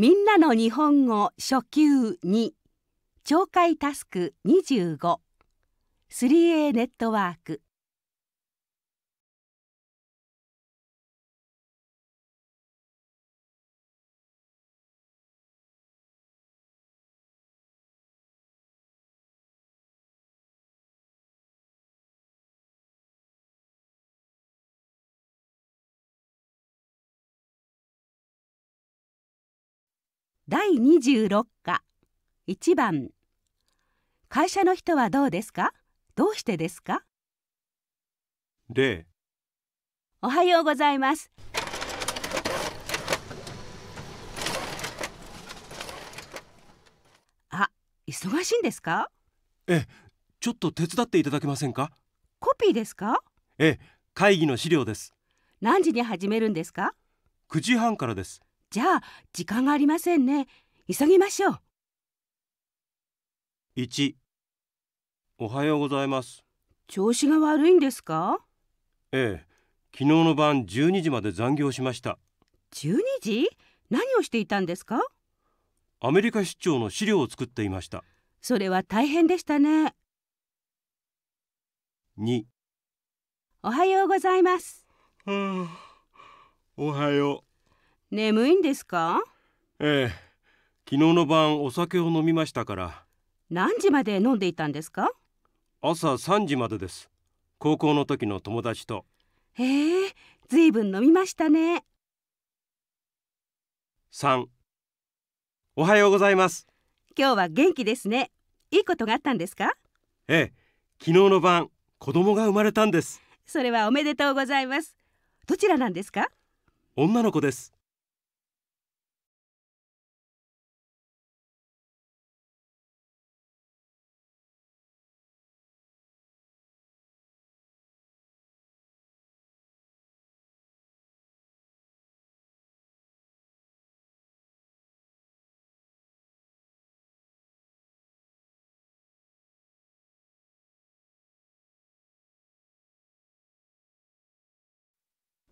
みんなの日本語初級二懲戒タスク 253A ネットワーク第26課1番会社の人はどうですかどうしてですか0おはようございますあ、忙しいんですかええ、ちょっと手伝っていただけませんかコピーですかええ、会議の資料です何時に始めるんですか9時半からですじゃあ時間がありませんね急ぎましょう1おはようございます調子が悪いんですかええ昨日の晩12時まで残業しました12時何をしていたんですかアメリカ出張の資料を作っていましたそれは大変でしたね2おはようございます、はあ、おはよう眠いんですかええ昨日の晩お酒を飲みましたから何時まで飲んでいたんですか朝3時までです高校の時の友達とへえずいぶん飲みましたね3おはようございます今日は元気ですねいいことがあったんですかええ昨日の晩子供が生まれたんですそれはおめでとうございますどちらなんですか女の子です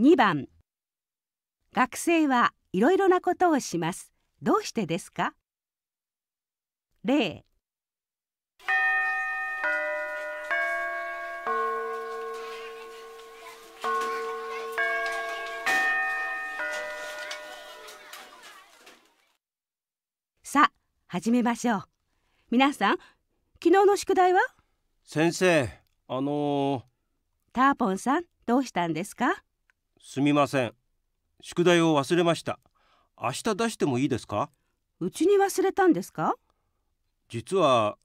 2番学生はいろいろなことをしますどうしてですか例さあ始めましょう皆さん昨日の宿題は先生あのー、ターポンさんどうしたんですかすみません宿題を忘れました明日出してもいいですかうちに忘れたんですか実は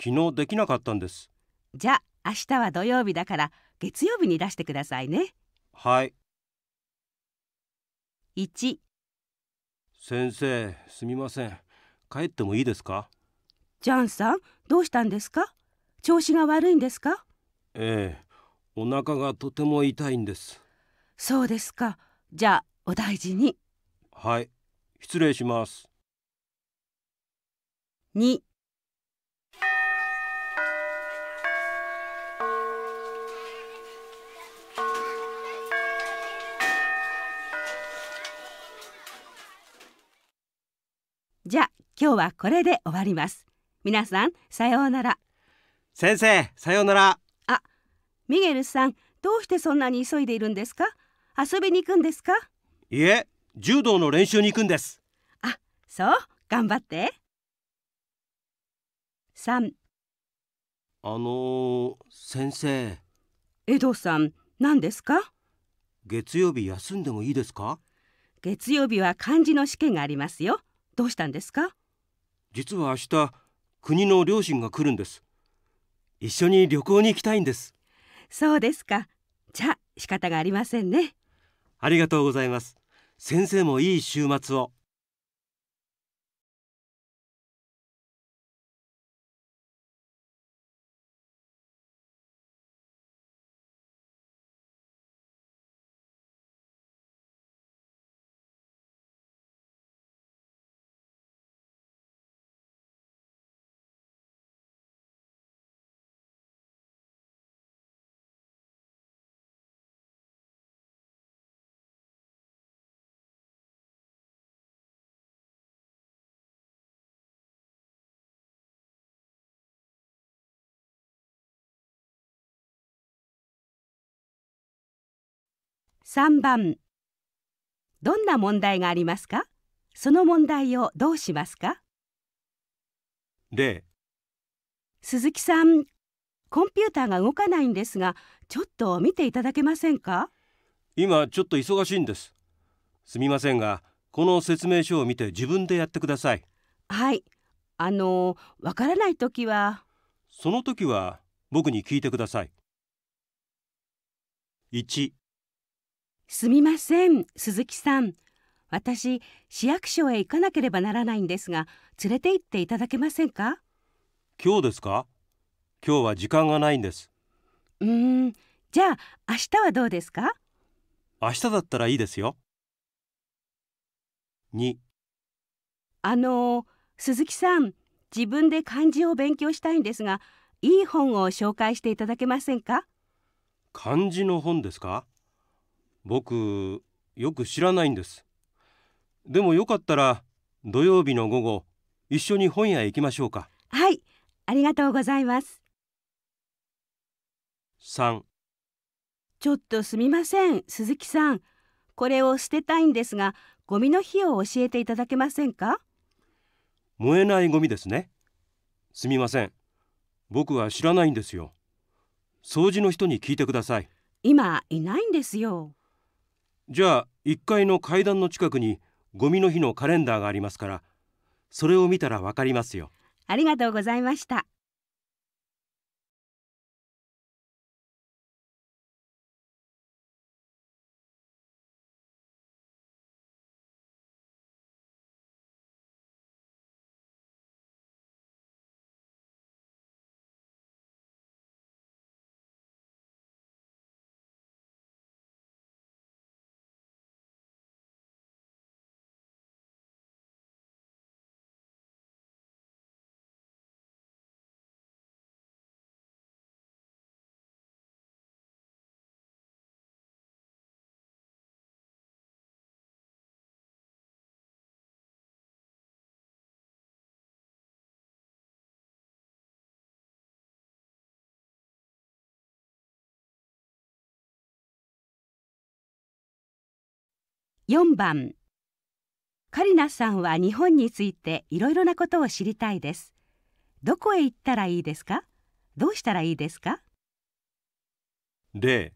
昨日できなかったんですじゃ明日は土曜日だから月曜日に出してくださいねはい1先生すみません帰ってもいいですかジャンさんどうしたんですか調子が悪いんですかええお腹がとても痛いんですそうですかじゃあお大事にはい失礼します二。じゃあ今日はこれで終わります皆さんさようなら先生さようならあミゲルさんどうしてそんなに急いでいるんですか遊びに行くんですかいえ柔道の練習に行くんですあそう頑張って3あのー、先生江戸さん何ですか月曜日休んでもいいですか月曜日は漢字の試験がありますよどうしたんですか実は明日国の両親が来るんです一緒に旅行に行きたいんですそうですかじゃ仕方がありませんねありがとうございます先生もいい週末を3番どんな問題がありますかその問題をどうしますか例鈴木さんコンピューターが動かないんですがちょっと見ていただけませんか今ちょっと忙しいんですすみませんがこの説明書を見て自分でやってくださいはいあのわからない時はその時は僕に聞いてください1すみません鈴木さん私市役所へ行かなければならないんですが連れて行っていただけませんか今日ですか今日は時間がないんですうーんじゃあ明日はどうですか明日だったらいいですよ2あの鈴木さん自分で漢字を勉強したいんですがいい本を紹介していただけませんか漢字の本ですか僕よく知らないんですでもよかったら土曜日の午後一緒に本屋へ行きましょうかはいありがとうございます3ちょっとすみません鈴木さんこれを捨てたいんですがゴミの日を教えていただけませんか燃えないゴミですねすみません僕は知らないんですよ掃除の人に聞いてください今いないんですよじゃあ1階の階段の近くにゴミの日のカレンダーがありますからそれを見たらわかりますよありがとうございました4番カリナさんは日本についていろいろなことを知りたいです。どこへ行ったらいいですかどうしたらいいですか0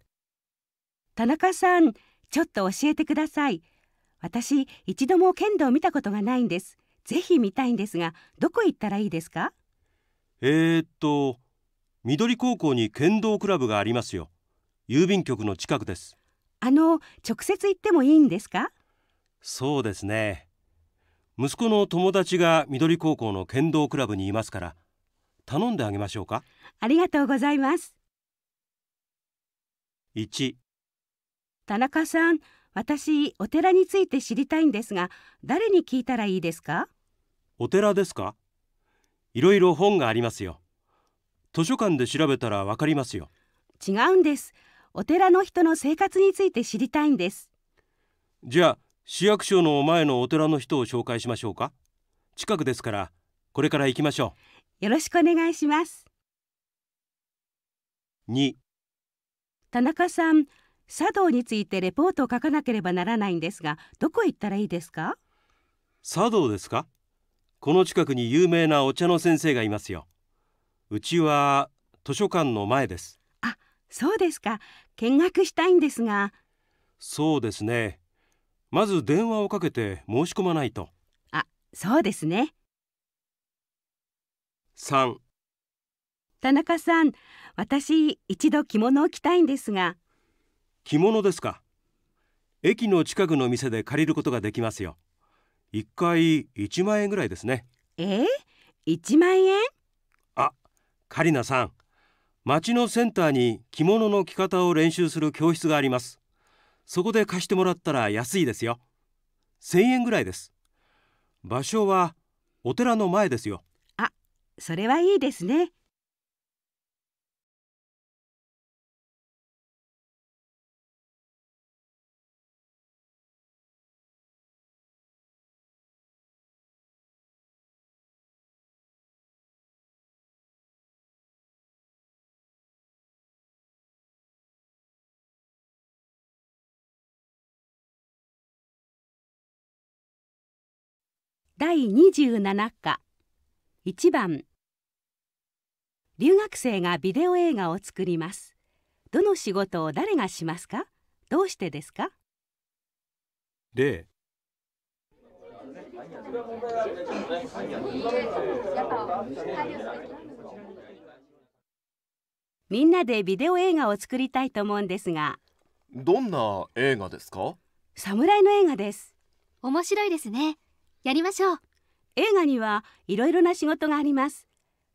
田中さん、ちょっと教えてください。私、一度も剣道を見たことがないんです。ぜひ見たいんですが、どこ行ったらいいですかえー、っと、緑高校に剣道クラブがありますよ。郵便局の近くです。あの直接行ってもいいんですかそうですね息子の友達が緑高校の剣道クラブにいますから頼んであげましょうかありがとうございます1田中さん私お寺について知りたいんですが誰に聞いたらいいですかお寺ですかいろいろ本がありますよ図書館で調べたらわかりますよ違うんですお寺の人の生活について知りたいんですじゃあ市役所の前のお寺の人を紹介しましょうか近くですからこれから行きましょうよろしくお願いします2田中さん茶道についてレポートを書かなければならないんですがどこ行ったらいいですか茶道ですかこの近くに有名なお茶の先生がいますようちは図書館の前ですあ、そうですか見学したいんですがそうですねまず電話をかけて申し込まないとあそうですね3田中さん私一度着物を着たいんですが着物ですか駅の近くの店で借りることができますよ1回1万円ぐらいですねえー、1万円あカリナさん町のセンターに着物の着方を練習する教室があります。そこで貸してもらったら安いですよ。1000円ぐらいです。場所はお寺の前ですよ。あ、それはいいですね。第27課1番留学生がビデオ映画を作りますどの仕事を誰がしますかどうしてですか例みんなでビデオ映画を作りたいと思うんですがどんな映画ですか侍の映画です面白いですねやりましょう映画にはいろいろな仕事があります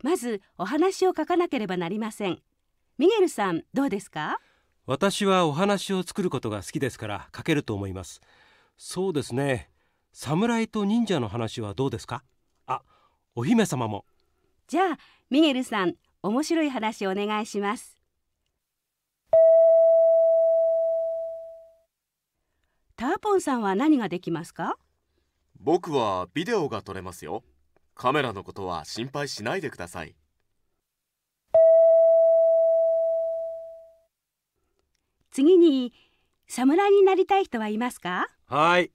まずお話を書かなければなりませんミゲルさんどうですか私はお話を作ることが好きですから書けると思いますそうですね侍と忍者の話はどうですかあ、お姫様もじゃあミゲルさん面白い話お願いしますターポンさんは何ができますか僕はビデオが撮れますよカメラのことは心配しないでください次に侍になりたい人はいますかはい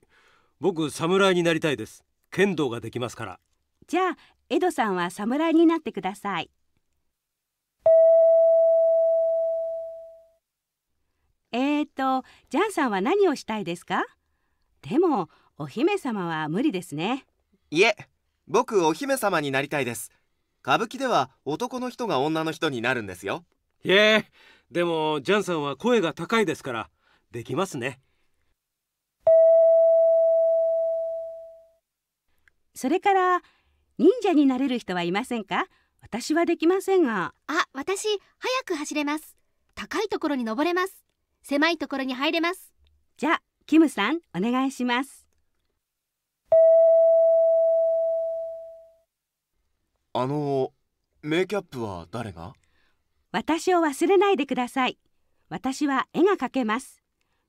僕侍になりたいです剣道ができますからじゃあ江戸さんは侍になってくださいえーとジャンさんは何をしたいですかでもお姫様は無理ですねいえ僕お姫様になりたいです歌舞伎では男の人が女の人になるんですよいえでもジャンさんは声が高いですからできますねそれから忍者になれる人はいませんか私はできませんがあ私早く走れます高いところに登れます狭いところに入れますじゃキムさんお願いしますあのメイキャップは誰が私を忘れないでください私は絵が描けます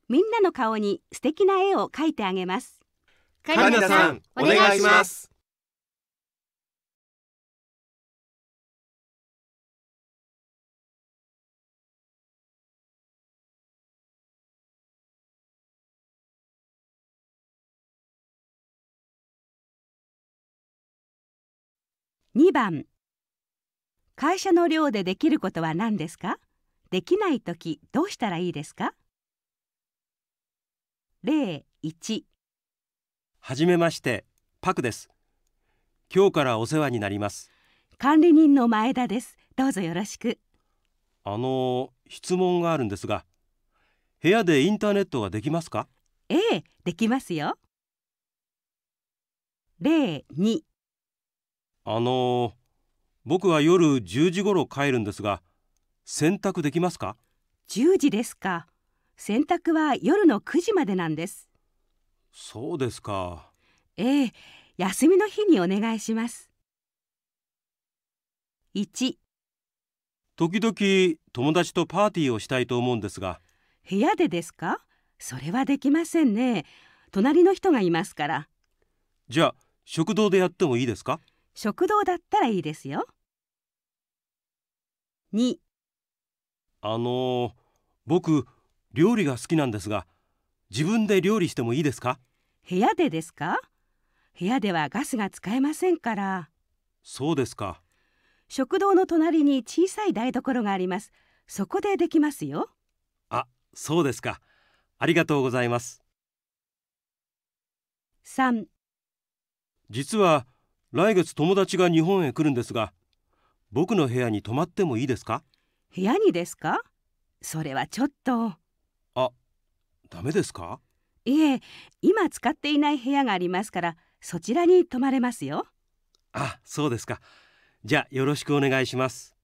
みんなの顔に素敵な絵を描いてあげますカリナさんお願いします2番会社の寮でできることは何ですかできないときどうしたらいいですか例1はじめましてパクです今日からお世話になります管理人の前田ですどうぞよろしくあの質問があるんですが部屋でインターネットはできますかええできますよ例2あの僕は夜10時ごろ帰るんですが洗濯できますか10時ですか洗濯は夜の9時までなんですそうですかええ休みの日にお願いします1時々友達とパーティーをしたいと思うんですが部屋でですかそれはできませんね隣の人がいますからじゃあ食堂でやってもいいですか食堂だったらいいですよ。2あの僕料理が好きなんですが自分で料理してもいいですか部屋でですか部屋ではガスが使えませんからそうですか食堂の隣に小さい台所がありますそこでできますよあそうですかありがとうございます3実は来月友達が日本へ来るんですが僕の部屋に泊まってもいいですか部屋にですかそれはちょっとあダメですかいえ今使っていない部屋がありますからそちらに泊まれますよあそうですかじゃあよろしくお願いします